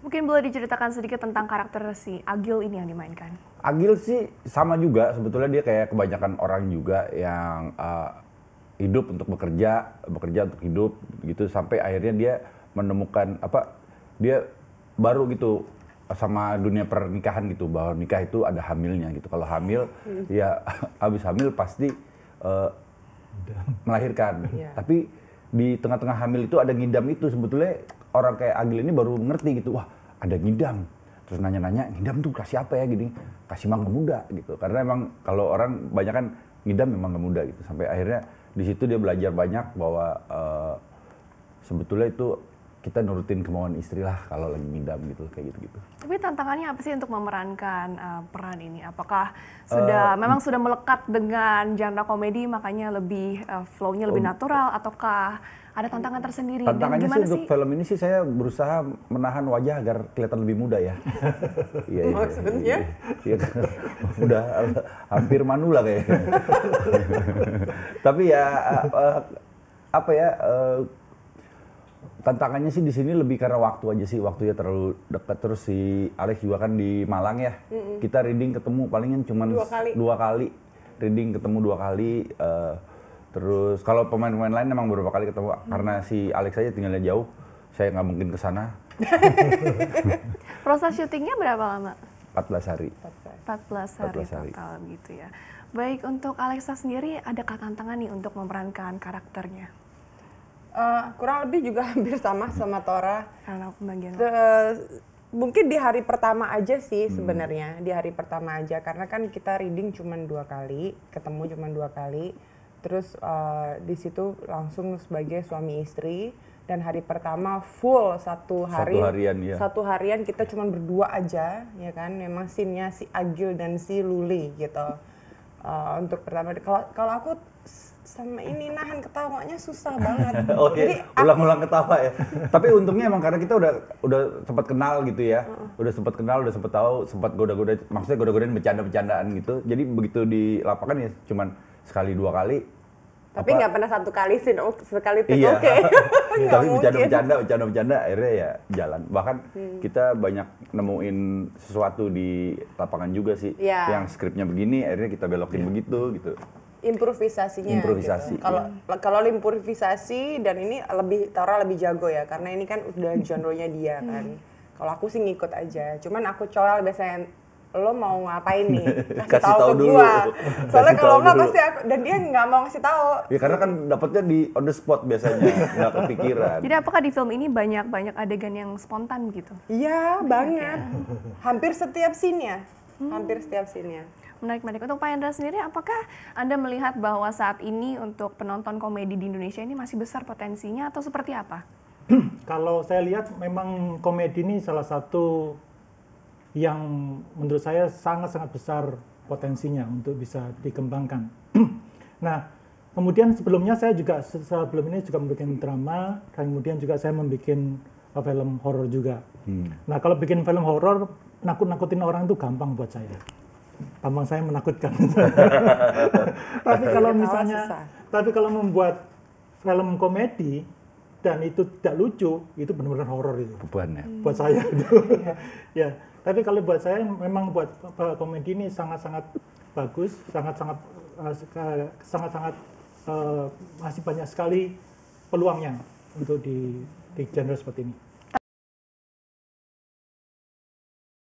Mungkin boleh diceritakan sedikit tentang karakter si Agil ini yang dimainkan. Agil sih sama juga sebetulnya dia kayak kebanyakan orang juga yang uh, hidup untuk bekerja, bekerja untuk hidup gitu sampai akhirnya dia menemukan apa dia baru gitu sama dunia pernikahan gitu bahwa nikah itu ada hamilnya gitu. Kalau hamil hmm. ya habis hamil pasti uh, melahirkan. Yeah. Tapi di tengah-tengah hamil itu ada ngidam itu sebetulnya orang kayak Agil ini baru ngerti gitu wah ada ngidam terus nanya-nanya ngidam tuh kasih apa ya gini kasih mangga muda gitu karena emang kalau orang banyak kan ngidam memang mangga muda gitu sampai akhirnya di situ dia belajar banyak bahwa uh, sebetulnya itu kita nurutin kemauan istri lah kalau lagi ngidam gitu kayak gitu gitu. Tapi tantangannya apa sih untuk memerankan uh, peran ini? Apakah sudah uh, memang sudah melekat dengan genre komedi makanya lebih uh, flow-nya lebih natural oh, natural ataukah ada tantangan tersendiri? Tantangannya Dan sih untuk sih? film ini sih saya berusaha menahan wajah agar kelihatan lebih muda ya. Iya, iya, iya, Maksudnya? Iya, iya. udah hampir manula kayaknya. Tapi ya uh, apa ya uh, tantangannya sih di sini lebih karena waktu aja sih waktunya terlalu dekat terus si Alex juga kan di Malang ya mm-hmm. kita reading ketemu palingan cuma dua kali. dua kali reading ketemu dua kali uh, terus kalau pemain-pemain lain emang beberapa kali ketemu hmm karena si Alex aja tinggalnya jauh saya nggak mungkin ke sana proses syutingnya berapa lama 14 hari 14 hari, 14 hari. total gitu ya baik untuk Alexa sendiri adakah tantangan nih untuk memerankan karakternya Uh, kurang lebih juga hampir sama sama Tora. Kalau bagian. mungkin di hari pertama aja sih hmm. sebenarnya di hari pertama aja karena kan kita reading cuma dua kali ketemu cuma dua kali terus uh, di situ langsung sebagai suami istri dan hari pertama full satu hari satu harian ya satu harian kita cuma berdua aja ya kan memang sinnya si Agil dan si Luli gitu uh, untuk pertama kalau kalau aku sama ini nahan ketawanya susah banget. oh, okay. Jadi ulang-ulang ketawa ya. Tapi untungnya emang karena kita udah udah sempat kenal gitu ya. Udah sempat kenal, udah sempat tahu, sempat goda-goda maksudnya goda-godain bercanda-bercandaan gitu. Jadi begitu di ya cuman sekali dua kali tapi nggak pernah satu kali sih sekali tik iya. oke okay. tapi bercanda bercanda bercanda bercanda akhirnya ya jalan bahkan hmm. kita banyak nemuin sesuatu di lapangan juga sih ya. yang skripnya begini akhirnya kita belokin yeah. begitu gitu improvisasinya improvisasi gitu. kalau gitu. kalau improvisasi dan ini lebih Tora lebih jago ya karena ini kan udah genre-nya dia kan hmm. kalau aku sih ngikut aja cuman aku coel biasanya lo mau ngapain nih kasih, kasih tahu, tahu ke dulu. gua soalnya kalau nggak pasti aku dan dia nggak mau ngasih tahu ya karena kan dapetnya di on the spot biasanya nggak kepikiran jadi apakah di film ini banyak banyak adegan yang spontan gitu iya ya? banget ya. hampir setiap scene ya hmm. hampir setiap scene ya menarik menarik untuk Pak Hendra sendiri apakah anda melihat bahwa saat ini untuk penonton komedi di Indonesia ini masih besar potensinya atau seperti apa kalau saya lihat memang komedi ini salah satu yang menurut saya sangat-sangat besar potensinya untuk bisa dikembangkan. nah, kemudian sebelumnya saya juga sebelum ini juga membuat drama dan kemudian juga saya membuat film horor juga. Hmm. Nah, kalau bikin film horor nakut-nakutin orang itu gampang buat saya. Gampang saya menakutkan. tapi iya. kalau iya, misalnya tapi kalau membuat film komedi dan itu tidak lucu, itu benar-benar horor itu. Beban ya. Hmm. Buat saya itu. Iya. ya. Tapi kalau buat saya memang buat komedi ini sangat-sangat bagus, sangat-sangat eh, sangat-sangat uh, masih banyak sekali peluangnya untuk di, di genre seperti ini.